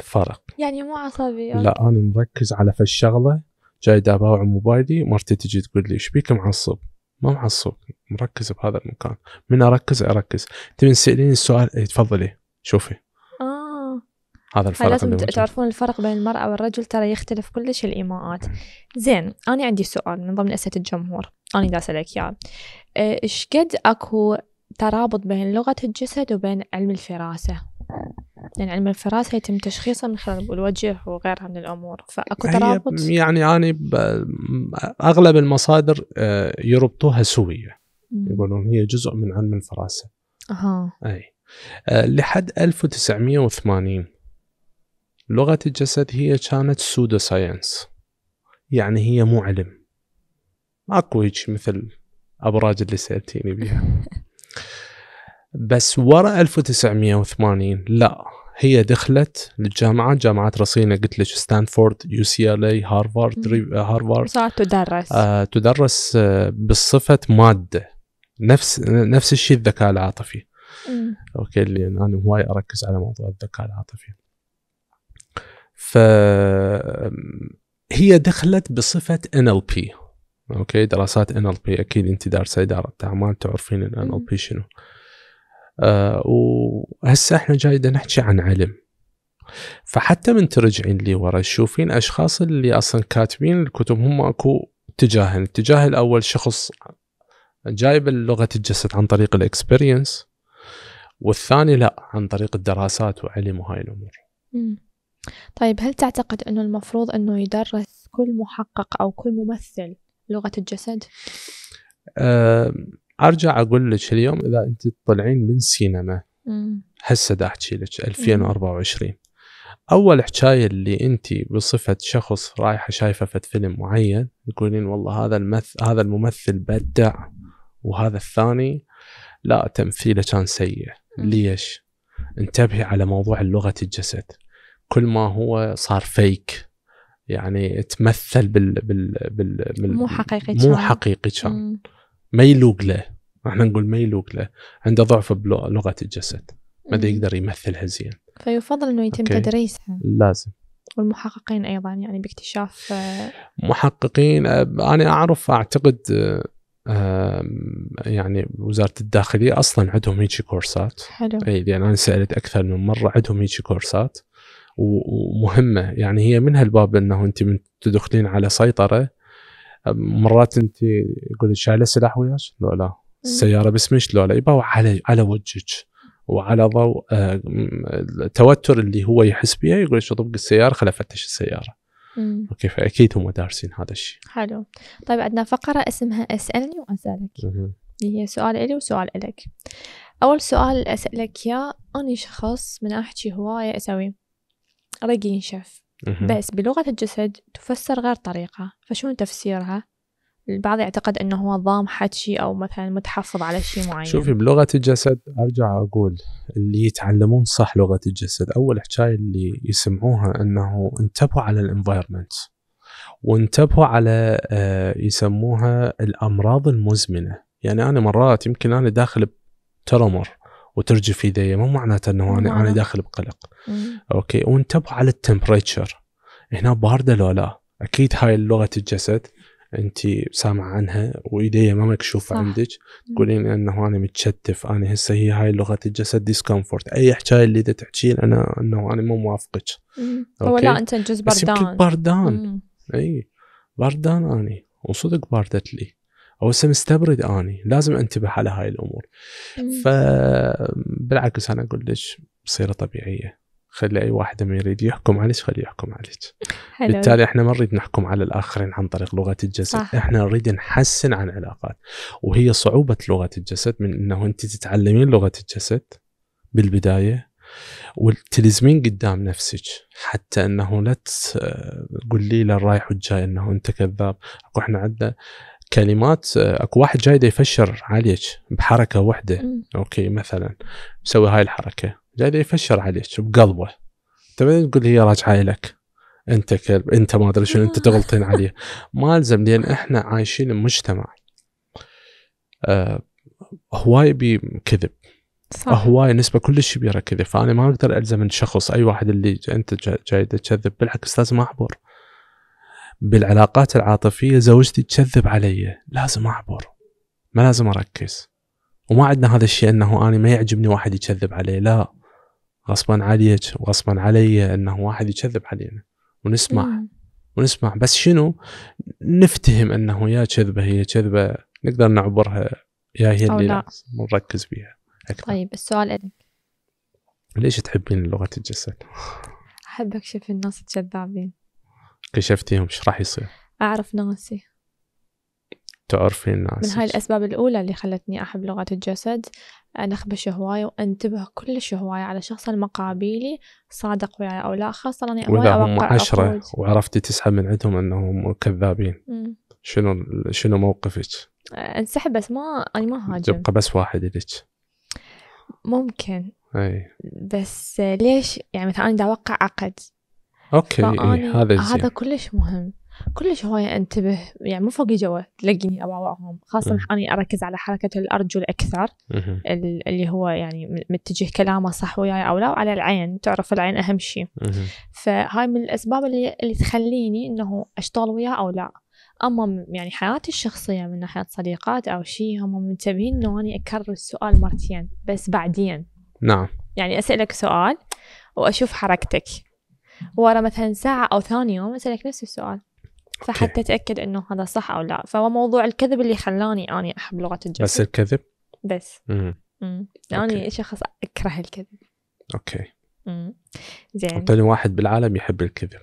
الفرق يعني مو عصبي آه. لا انا مركز على فالشغله جاي على موبايلي مرتي تجي تقول لي ايش بيك معصب ما معصب مركز بهذا المكان من اركز إيه، اركز تبين تساليني السؤال إيه، تفضلي شوفي آه. هذا الفرق لازم تعرفون الفرق بين المرأة والرجل ترى يختلف كلش الإيماءات زين أنا عندي سؤال من ضمن أسئلة الجمهور أنا دا أسألك إياه إيش قد أكو ترابط بين لغة الجسد وبين علم الفراسة يعني علم الفراسة يتم تشخيصه من خلال الوجه وغيرها من الأمور فأكو ترابط؟ يعني أنا أغلب المصادر آه، يربطوها سوية يقولون هي جزء من علم الفراسة أها أي آه، لحد 1980 لغة الجسد هي كانت سودو ساينس يعني هي مو علم ماكو هيك مثل أبراج اللي سألتيني بها بس ورا 1980 لا هي دخلت للجامعات جامعات رصينة قلت لك ستانفورد يو سي ال اي هارفارد هارفارد صارت تدرس آه تدرس آه، بصفة مادة نفس نفس الشيء الذكاء العاطفي مم. اوكي اللي يعني انا هواي اركز على موضوع الذكاء العاطفي ف هي دخلت بصفة ان ال بي اوكي دراسات ان ال بي اكيد انت دارسه اداره اعمال تعرفين الان ال بي شنو آه، وهسه احنا جاي نحكي عن علم فحتى من ترجعين لي ورا تشوفين اشخاص اللي اصلا كاتبين الكتب هم اكو اتجاهين الاتجاه الاول شخص جايب لغه الجسد عن طريق الاكسبيرينس والثاني لا عن طريق الدراسات وعلم وهاي الامور طيب هل تعتقد انه المفروض انه يدرس كل محقق او كل ممثل لغه الجسد أه ارجع اقول لك اليوم اذا انت تطلعين من سينما هسه دا احكي لك 2024 اول حكايه اللي انت بصفه شخص رايحه شايفه فد فيلم معين تقولين والله هذا المث هذا الممثل بدع وهذا الثاني لا تمثيله كان سيء ليش؟ انتبهي على موضوع لغه الجسد كل ما هو صار فيك يعني تمثل بال بال بال, بال مو حقيقي مو حقيقي كان ميلوق له احنا نقول ميلوق له عنده ضعف بلغه الجسد ما يقدر يمثلها زين فيفضل انه يتم أوكي. تدريسها لازم والمحققين ايضا يعني باكتشاف آه، محققين آه، انا اعرف اعتقد آه، يعني وزاره الداخليه اصلا عندهم هيجي كورسات حلو اي لان انا سالت اكثر من مره عندهم هيجي كورسات ومهمه يعني هي من هالباب انه انت من تدخلين على سيطره مرات انت يقول شايله سلاح وياك؟ لا لا السياره باسمك؟ لا لا يبا على على وجهك وعلى ضوء آه، التوتر اللي هو يحس بيه يقول شو طبق السياره خل افتش السياره مم. اوكي فاكيد هم دارسين هذا الشيء حلو طيب عندنا فقره اسمها اسالني واسالك هي سؤال إلي وسؤال إلك أول سؤال أسألك يا أني شخص من أحكي هواية أسوي رقي ينشف بس بلغة الجسد تفسر غير طريقة فشو تفسيرها؟ البعض يعتقد انه هو ضام حد شيء او مثلا متحفظ على شيء معين شوفي بلغه الجسد ارجع اقول اللي يتعلمون صح لغه الجسد اول حكايه اللي يسمعوها انه انتبهوا على الانفايرمنت وانتبهوا على آه، يسموها الامراض المزمنه يعني انا مرات يمكن انا داخل ترمر وترجف ايدي مو معناته انه انا نعم. انا داخل بقلق مم. اوكي وانتبه على التمبريتشر هنا بارده لو لا اكيد هاي لغه الجسد انت سامعه عنها وايديا ما مكشوفه عندك تقولين انه انا متشتف انا هسه هي هاي لغه الجسد ديسكمفورت اي حكايه اللي تحكين انا انه انا مو موافقك هو لا انت جزء بردان بس بردان مم. اي بردان اني وصدق باردت لي او هسه مستبرد اني لازم انتبه على هاي الامور فبالعكس انا اقول لك بصيره طبيعيه خلي اي واحد ما يريد يحكم عليك خليه يحكم عليك بالتالي احنا ما نريد نحكم على الاخرين عن طريق لغه الجسد صح. احنا نريد نحسن عن علاقات وهي صعوبه لغه الجسد من انه انت تتعلمين لغه الجسد بالبدايه وتلزمين قدام نفسك حتى انه لا تقولي للرايح والجاي انه انت كذاب اكو احنا عندنا كلمات آه، اكو واحد جاي دا يفشر عليك بحركه واحده اوكي مثلا مسوي هاي الحركه جاي دا يفشر عليك بقلبه انت طيب، تقول هي راجعه لك انت كلب انت ما ادري شنو انت تغلطين عليه ما الزم لان احنا عايشين بمجتمع أه هواي بكذب صح. هواي نسبه كلش كبيره كذب فانا ما اقدر الزم الشخص اي واحد اللي انت جاي تكذب بالعكس لازم احضر بالعلاقات العاطفيه زوجتي تكذب علي لازم اعبر ما لازم اركز وما عندنا هذا الشيء انه انا ما يعجبني واحد يكذب علي لا غصبا عليك وغصبا علي انه واحد يكذب علينا ونسمع مم. ونسمع بس شنو نفتهم انه يا كذبه هي كذبه نقدر نعبرها يا هي اللي نركز بها أكثر. طيب السؤال لك ليش تحبين لغه الجسد؟ احب اكشف الناس الكذابين كشفتيهم ايش راح يصير؟ اعرف ناسي تعرفين الناس من هاي الأسباب الأولى اللي خلتني أحب لغه الجسد أنخبش هواية وأنتبه كلش هواية على شخص المقابيلي صادق وياي أو لا خاصة أنا وإذا هم عشرة أخرج. وعرفتي تسحب من عندهم أنهم كذابين م. شنو شنو موقفك؟ آه، انسحب بس ما أنا ما هاجم يبقى بس واحد لك ممكن أي. بس ليش يعني مثلا أنا أوقع عقد اوكي إيه، هذا زي. هذا كلش مهم كلش هواي انتبه يعني مو فوقي جوا تلاقيني اواوعهم خاصة اني اركز على حركة الارجل اكثر اللي هو يعني متجه كلامه صح وياي او لا وعلى العين تعرف العين اهم شيء فهاي من الاسباب اللي, اللي تخليني انه اشتغل وياه او لا اما يعني حياتي الشخصية من ناحية صديقات او شيء هم منتبهين انه اني اكرر السؤال مرتين بس بعدين نعم يعني اسالك سؤال واشوف حركتك ورا مثلا ساعة أو ثاني يوم أسألك نفس السؤال فحتى أتأكد إنه هذا صح أو لا فهو موضوع الكذب اللي خلاني أني أحب لغة الجسد بس الكذب؟ بس امم أني شخص أكره الكذب أوكي امم زين تاني طيب، واحد بالعالم يحب الكذب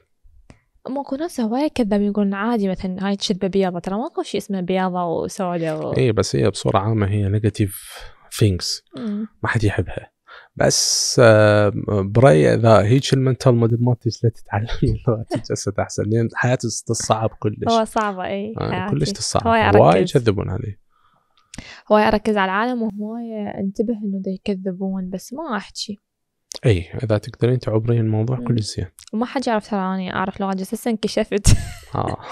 ماكو ناس هواي كذاب يقولون عادي مثلا هاي تشذبه بيضة ترى ماكو شيء اسمه بيضة وسوداء و... اي بس هي بصورة عامة هي نيجاتيف ثينكس ما حد يحبها بس آه، براي اذا هيك المنتل موديل ما تجي تتعلمي لغه الجسد احسن لان حياته تصعب كلش هو صعبه اي آه كلش تصعب هواي يكذبون عليه هواي اركز على العالم وهواي انتبه انه يكذبون بس ما احكي اي اذا تقدرين تعبرين الموضوع كلش زين وما حد يعرف تراني اعرف لغه جسد انكشفت اه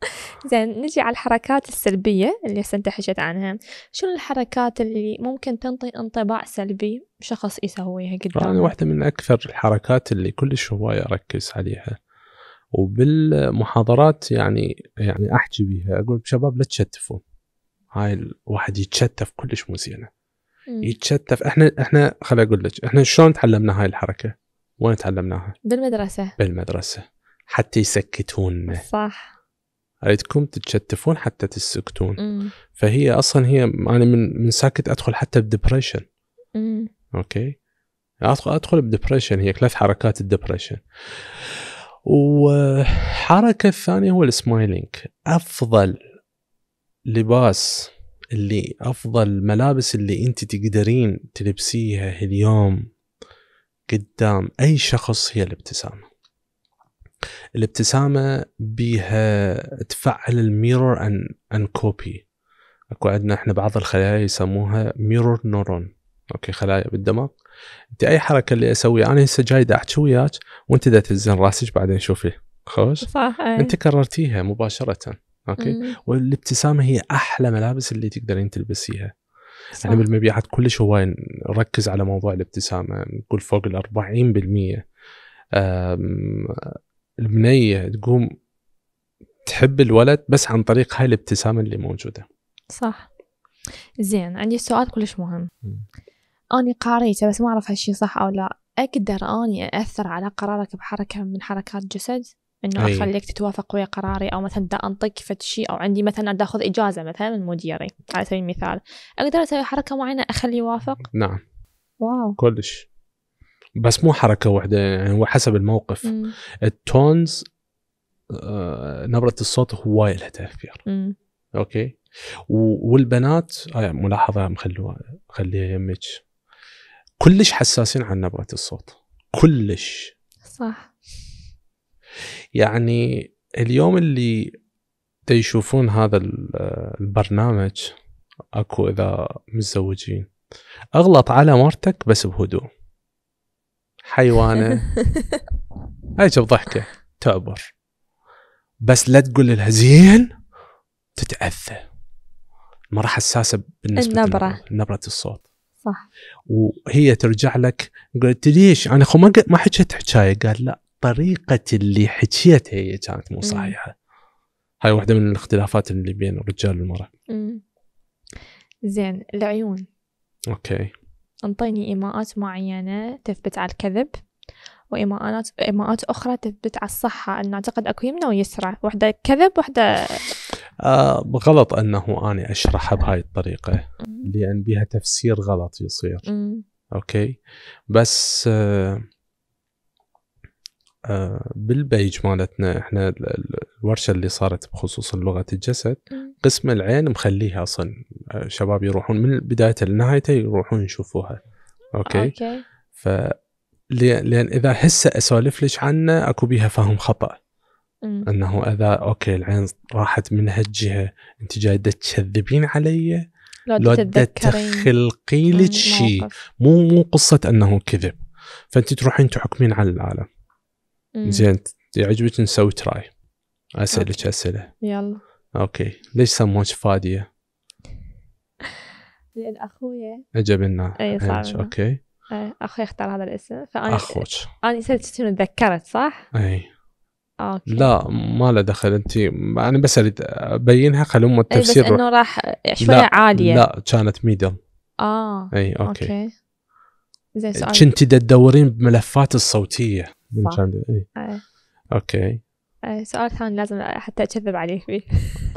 زين نجي على الحركات السلبية اللي هسه انت حكيت عنها شنو الحركات اللي ممكن تنطي انطباع سلبي شخص يسويها قدامك؟ أنا واحدة من أكثر الحركات اللي كلش هواية أركز عليها وبالمحاضرات يعني يعني أحكي بيها أقول شباب لا تشتفون هاي الواحد يتشتف كلش مو زينة يتشتف احنا احنا خليني اقول لك احنا شلون تعلمنا هاي الحركه؟ وين تعلمناها؟ بالمدرسه بالمدرسه حتى يسكتونا صح عليكم تتشتفون حتى تسكتون مم. فهي اصلا هي انا من من ساكت ادخل حتى بدبريشن اوكي ادخل ادخل بدبريشن هي ثلاث حركات الدبريشن وحركه الثانيه هو السمايلينج افضل لباس اللي افضل ملابس اللي انت تقدرين تلبسيها اليوم قدام اي شخص هي الابتسامه الابتسامه بيها تفعل الميرور ان ان كوبي اكو عندنا احنا بعض الخلايا يسموها ميرور نورون اوكي خلايا بالدماغ انت اي حركه اللي اسويها انا هسه جاي احكي وياك وانت دا تهزين راسك بعدين شوفي خوش صح إيه. انت كررتيها مباشره اوكي والابتسامه هي احلى ملابس اللي تقدرين تلبسيها صح. احنا يعني بالمبيعات كلش هواي نركز على موضوع الابتسامه نقول فوق ال 40% البنيه تقوم تحب الولد بس عن طريق هاي الابتسامه اللي موجوده صح زين عندي سؤال كلش مهم اني قاريته بس ما اعرف هالشي صح او لا اقدر اني ااثر على قرارك بحركه من حركات جسد انه أي. اخليك تتوافق ويا قراري او مثلا دا انطق فد شيء او عندي مثلا دا اخذ اجازه مثلا من مديري على سبيل المثال اقدر اسوي حركه معينه اخليه يوافق نعم واو كلش بس مو حركه واحده يعني هو حسب الموقف مم. التونز آه، نبره الصوت هواي لها تاثير اوكي والبنات هاي آه، ملاحظه مخلوها خليها يمك كلش حساسين عن نبره الصوت كلش صح يعني اليوم اللي يشوفون هذا البرنامج اكو اذا متزوجين اغلط على مرتك بس بهدوء حيوانه هيك ضحكه تعبر بس لا تقول لها زين تتاذى مرة حساسه بالنسبه النبره للنبرة. نبره الصوت صح وهي ترجع لك قلت ليش انا اخو ما ما حكيت حكايه قال لا طريقه اللي حكيتها هي كانت مو صحيحه هاي واحده من الاختلافات اللي بين الرجال والمراه زين العيون اوكي أنطيني إيماءات معينة تثبت على الكذب وإيماءات إيماءات أخرى تثبت على الصحة أن أعتقد أكو يمنى ويسرى واحدة كذب واحدة آه غلط أنه أنا أشرحها بهاي الطريقة لأن بها تفسير غلط يصير أوكي بس آه آه، بالبيج مالتنا احنا الورشه اللي صارت بخصوص لغه الجسد قسم العين مخليها اصلا آه، شباب يروحون من بدايته لنهايته يروحون يشوفوها اوكي, أوكي. ف لان اذا هسه اسولف لك عنه اكو بيها فهم خطا انه اذا اوكي العين راحت من هالجهه انت جاي تكذبين علي لو تخلقي لك شيء مو مو قصه انه كذب فانت تروحين تحكمين على العالم زين يعجبك نسوي تراي اسالك اسئله يلا اوكي ليش سموك فاديه؟ لان اخويا عجبنا اي صح اوكي اخوي اختار هذا الاسم فانا اخوك انا سالتك شنو تذكرت صح؟ اي أوكي. لا ما له دخل انت انا بس اريد ابينها خل هم التفسير بس انه راح شويه عاليه لا كانت ميدل اه اي اوكي, أوكي. زين سؤال كنت تدورين بملفات الصوتيه بالجاندي اي آه. اوكي آه سؤال ثاني لازم حتى اكذب عليه فيه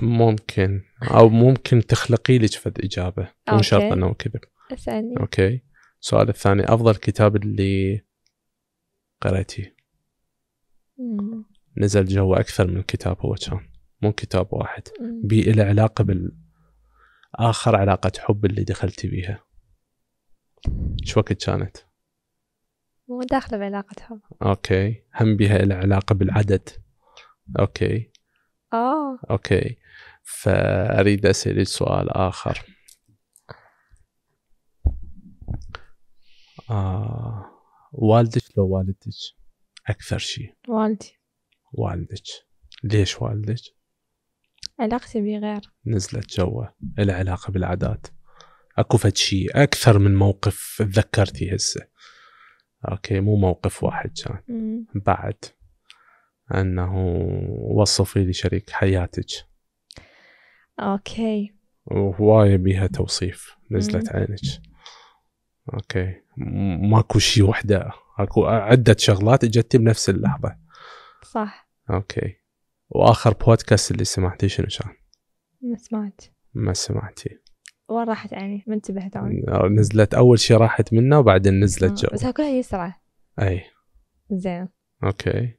ممكن او ممكن تخلقي لك فد اجابه مو شرط انه كذب اسالني اوكي السؤال الثاني افضل كتاب اللي قرأتيه نزل جوا اكثر من كتاب هو كان مو كتاب واحد بي له علاقه بال اخر علاقه حب اللي دخلتي بيها شو وقت كانت؟ مو بعلاقه بعلاقتهم أوكي هم بها علاقه بالعدد أوكي آه أوكي فأريد أسألك سؤال آخر آه. والدك لو والدك أكثر شيء والدي والدك ليش والدك؟ علاقتي بيه غير نزلت جوا العلاقة بالعادات اكو فد شيء اكثر من موقف تذكرتي هسه اوكي مو موقف واحد كان بعد انه وصفي لي شريك حياتك اوكي وهواية بيها توصيف نزلت عينك اوكي ماكو شيء وحده اكو عده شغلات اجت بنفس اللحظه صح اوكي واخر بودكاست اللي سمعتيه شنو كان؟ ما سمعت ما سمعتي وين راحت عيني ما انتبهت آه، نزلت اول شيء راحت منا وبعدين نزلت آه، جو بس كلها يسرى اي زين اوكي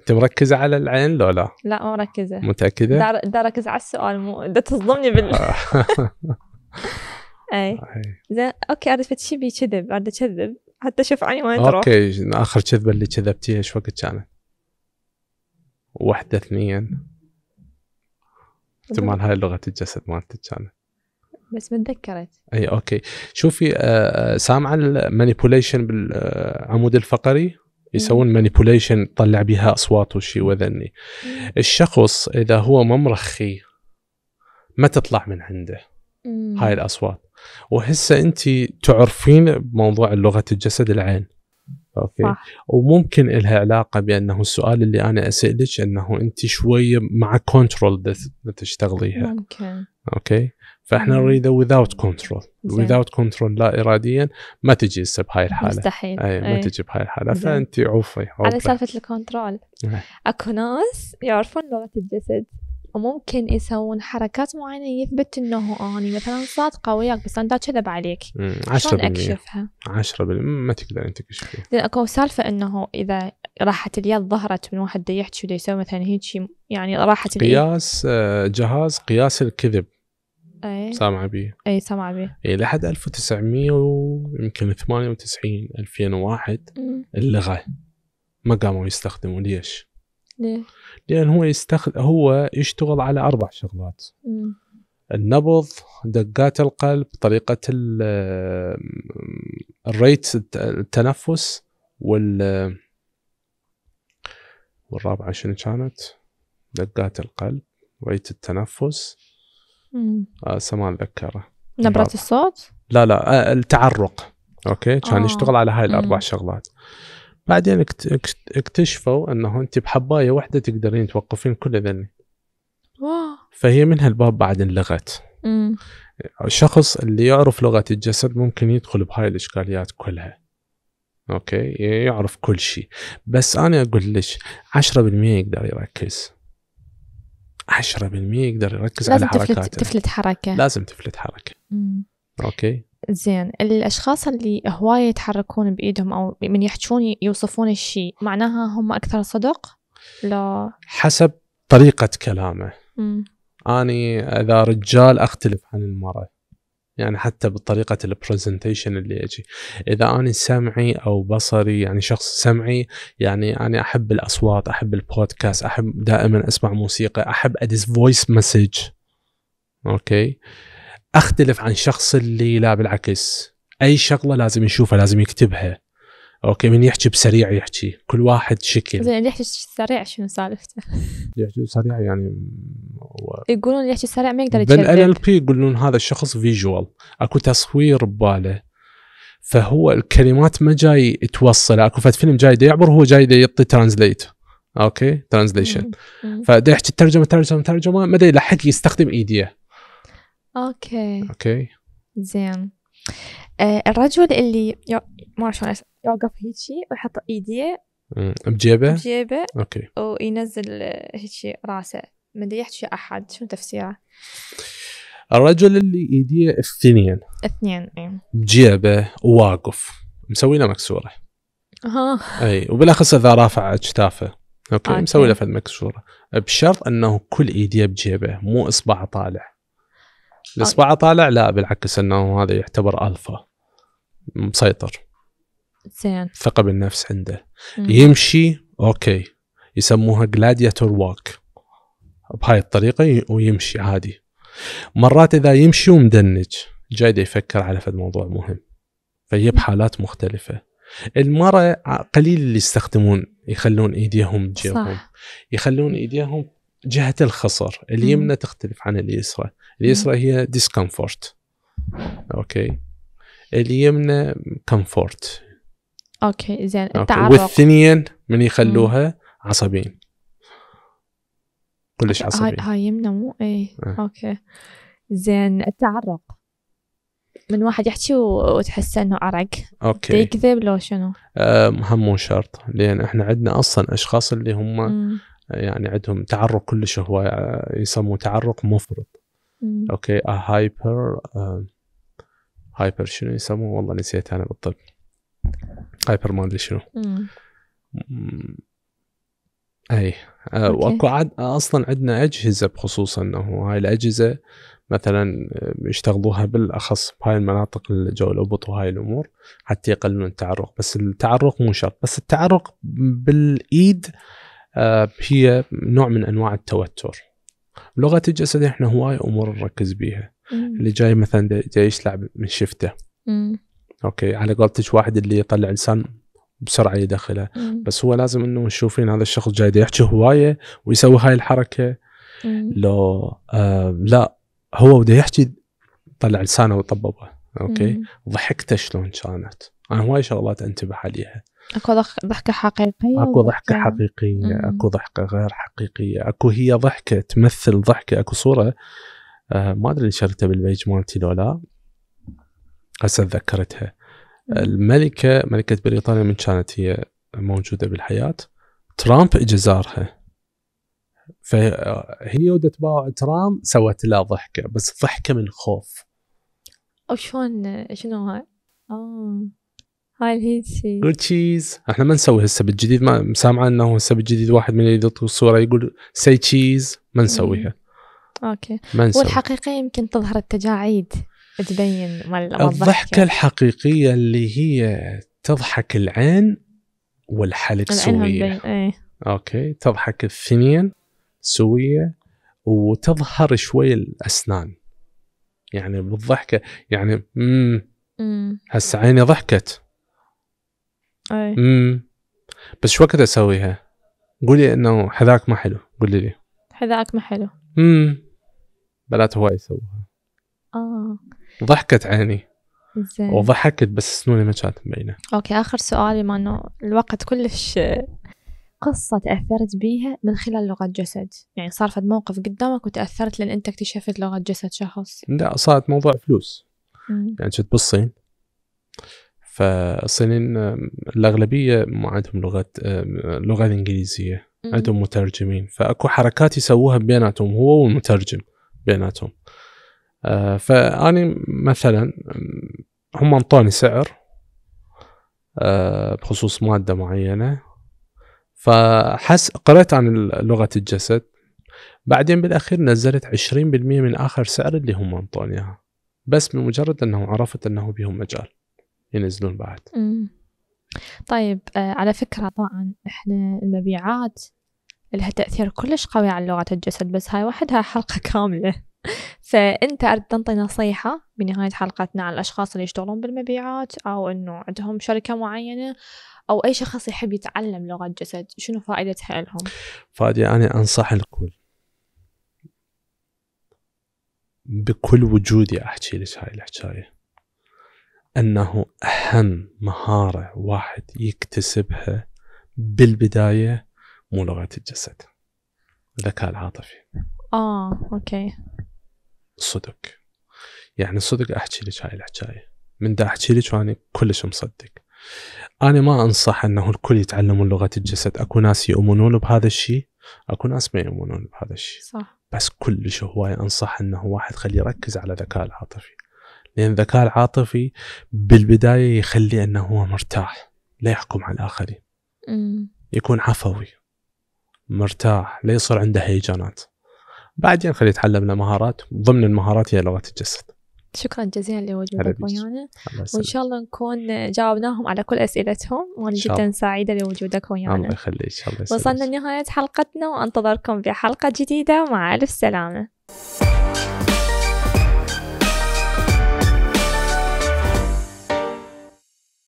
انت مركزه على العين لو لا؟ لا مو مركزه متاكده؟ دا, ركز على السؤال مو دا تصدمني بال آه. اي زين اوكي عرفت فتشي بي كذب عاد اكذب حتى اشوف عيني وين تروح اوكي اخر كذبه اللي كذبتيها ايش وقت كانت؟ واحدة اثنين احتمال هاي لغة الجسد مالتك كانت بس ما تذكرت اي اوكي شوفي آه، آه، سامعه المانيبوليشن بالعمود آه، الفقري يسوون مانيبوليشن تطلع بها اصوات وشي وذني الشخص اذا هو ممرخي ما تطلع من عنده هاي الاصوات وهسه انت تعرفين بموضوع لغه الجسد العين اوكي صح. وممكن لها علاقه بانه السؤال اللي انا اسالك انه انت شويه مع كنترول تشتغليها ممكن اوكي فاحنا نريد without control زين. without control لا اراديا ما تجي هسه بهاي الحاله مستحيل اي ما أي. تجي بهاي الحاله فانت عوفي على سالفه الكنترول إيه. اكو ناس يعرفون لغه الجسد وممكن يسوون حركات معينة يثبت انه اني مثلا صادقة وياك بس انا كذب عليك شلون اكشفها؟ 10% ما تقدر انت اكو سالفة انه اذا راحت اليد ظهرت من واحد يحكي يسوي مثلا هيك يعني راحت قياس آه، جهاز قياس الكذب اي سامعه بيه اي سامعه بيه اي لحد 1900 ويمكن 98 2001 مم. اللغه ما قاموا يستخدموا ليش؟ ليه؟ لان هو يستخد... هو يشتغل على اربع شغلات مم. النبض دقات القلب طريقه الريت التنفس وال والرابعه شنو كانت؟ دقات القلب ريت التنفس بس آه، ما اتذكره نبرة الصوت؟ لا لا آه، التعرق اوكي كان آه. يشتغل على هاي الاربع شغلات بعدين اكتشفوا انه انت بحبايه واحده تقدرين توقفين كل ذني فهي من هالباب بعد انلغت الشخص اللي يعرف لغه الجسد ممكن يدخل بهاي الاشكاليات كلها اوكي يعرف كل شيء بس انا اقول لك 10% يقدر يركز 10% يقدر يركز على حركاته لازم تفلت, تفلت حركه لازم تفلت حركه مم. اوكي زين الاشخاص اللي هوايه يتحركون بايدهم او من يحجون يوصفون الشيء معناها هم اكثر صدق لا حسب طريقه كلامه مم. اني اذا رجال اختلف عن المراه يعني حتى بطريقة البرزنتيشن اللي أجي إذا أنا سمعي أو بصري يعني شخص سمعي يعني أنا أحب الأصوات أحب البودكاست أحب دائما أسمع موسيقى أحب أدس فويس مسج أوكي أختلف عن شخص اللي لا بالعكس أي شغلة لازم يشوفها لازم يكتبها اوكي من يحكي بسريع يحكي كل واحد شكل زين اللي يحكي سريع شنو سالفته؟ يحكي سريع يعني و... يقولون اللي يحكي سريع ما يقدر يتكلم بالان ال بي يقولون هذا الشخص فيجوال اكو تصوير بباله فهو الكلمات ما جاي توصل اكو فد فيلم جاي يعبر هو جاي يعطي ترانزليت اوكي ترانزليشن فدا يحكي ترجمه ترجمه ترجمه ما يلحق يستخدم ايديه اوكي اوكي زين آه، الرجل اللي ما أعرف شلون يوقف هيجي ويحط إيديه بجيبه بجيبه أوكي وينزل آه، هيجي راسه مدري يحكي أحد شنو تفسيره الرجل اللي ايديه اثنين اثنين اي بجيبه وواقف مسوي له مكسوره اها اي وبالاخص اذا رافع اكتافه اوكي, آه مسوي له فد مكسوره بشرط انه كل ايديه بجيبه مو اصبعه طالع الاصبع طالع لا بالعكس انه هذا يعتبر الفا مسيطر زين ثقه بالنفس عنده مم. يمشي اوكي يسموها جلاديتور واك بهاي الطريقه ويمشي عادي مرات اذا يمشي ومدنج جاي يفكر على فد موضوع مهم فهي بحالات مختلفه المرأة قليل اللي يستخدمون يخلون ايديهم جيبهم يخلون ايديهم جهة الخصر اليمنى تختلف عن اليسرى اليسرى هي ديسكمفورت اوكي اليمنى كمفورت اوكي زين التعرق والثنين من يخلوها عصبيين كلش عصبيين هاي يمنا مو اي اه. اوكي زين التعرق من واحد يحكي وتحس انه عرق اوكي يكذب لو شنو؟ آه، هم مو شرط لان احنا عندنا اصلا اشخاص اللي هم مم. يعني عندهم تعرق كلش هو آه، يسموه تعرق مفرط مم. اوكي هايبر آه، هايبر شنو يسموه والله نسيت انا بالطب سكايبر ما ادري شنو اي أه، واكو عد اصلا عندنا اجهزه بخصوص انه هاي الاجهزه مثلا آه، يشتغلوها بالاخص بهاي المناطق الجو الابط وهاي الامور حتى يقللون التعرق بس التعرق مو شرط بس التعرق بالايد آه، هي نوع من انواع التوتر لغه الجسد احنا هواي امور نركز بيها اللي جاي مثلا جاي يشلع من شفته اوكي على قولتك واحد اللي يطلع لسان بسرعه يدخلها مم. بس هو لازم انه تشوفين هذا الشخص جاي يحكي هوايه ويسوي هاي الحركه مم. لو آه لا هو بده يحكي طلع لسانه وطببه اوكي ضحكته شلون كانت انا هواي شغلات انتبه عليها اكو ضحكه حقيقيه اكو ضحكه حقيقيه مم. اكو ضحكه غير حقيقيه اكو هي ضحكه تمثل ضحكه اكو صوره آه ما ادري نشرتها بالبيج مالتي لو لا هسه تذكرتها الملكه ملكه بريطانيا من كانت هي موجوده بالحياه ترامب جزارها فهي ودت ترامب سوت لها ضحكه بس ضحكه من خوف او شلون شنو هاي؟ اه هاي الهيجي جود تشيز احنا ما نسوي هسه بالجديد ما سامعه انه هسه بالجديد واحد من اللي يطلق الصوره يقول سي تشيز ما نسويها اوكي ما والحقيقه يمكن تظهر التجاعيد تبين مال الضحكه يعني. الحقيقيه اللي هي تضحك العين والحلق سويه ايه. اوكي تضحك الثنين سويه وتظهر شوي الاسنان يعني بالضحكه يعني امم هسه عيني ضحكت اي امم بس شو وقت اسويها؟ قولي انه حذاك ما حلو قولي لي حذاك ما حلو امم بنات هواي يسووها اه ضحكت عيني زين وضحكت بس سنوني ما كانت مبينه اوكي اخر سؤال بما انه الوقت كلش قصة تأثرت بيها من خلال لغة جسد يعني صار في موقف قدامك وتأثرت لأن أنت اكتشفت لغة جسد شخص لا صارت موضوع فلوس مم. يعني كنت بالصين فالصينيين الأغلبية ما عندهم لغة اللغة الإنجليزية عندهم مترجمين فأكو حركات يسووها بيناتهم هو والمترجم بيناتهم آه، فاني مثلا هم انطوني سعر آه، بخصوص ماده معينه فحس قرأت عن لغه الجسد بعدين بالاخير نزلت 20% من اخر سعر اللي هم انطوني اياها بس بمجرد انه عرفت انه بهم مجال ينزلون بعد مم. طيب آه، على فكرة طبعا احنا المبيعات لها تأثير كلش قوي على لغة الجسد بس هاي وحدها حلقة كاملة فانت اريد تنطي نصيحه بنهايه حلقتنا على الاشخاص اللي يشتغلون بالمبيعات او انه عندهم شركه معينه او اي شخص يحب يتعلم لغه جسد شنو فائدتها لهم فادي انا انصح الكل بكل وجودي احكي لك هاي الحكايه انه اهم مهاره واحد يكتسبها بالبدايه مو لغه الجسد الذكاء العاطفي اه اوكي صدق يعني صدق احكي لك هاي الحكايه من دا احكي لك واني كلش مصدق انا ما انصح انه الكل يتعلمون لغه الجسد اكو ناس يؤمنون بهذا الشيء اكو ناس ما يؤمنون بهذا الشيء صح بس كلش هواي انصح انه واحد خليه يركز على ذكاء العاطفي لان الذكاء العاطفي بالبدايه يخلي انه هو مرتاح لا يحكم على الاخرين يكون عفوي مرتاح لا يصير عنده هيجانات بعدين خليه يتعلم له مهارات ضمن المهارات هي لغه الجسد شكرا جزيلا لوجودك ويانا وان شاء الله نكون جاوبناهم على كل اسئلتهم وانا جدا سعيده لوجودك ويانا الله يخليك ان شاء الله وصلنا لنهايه حلقتنا وانتظركم في حلقه جديده مع الف سلامه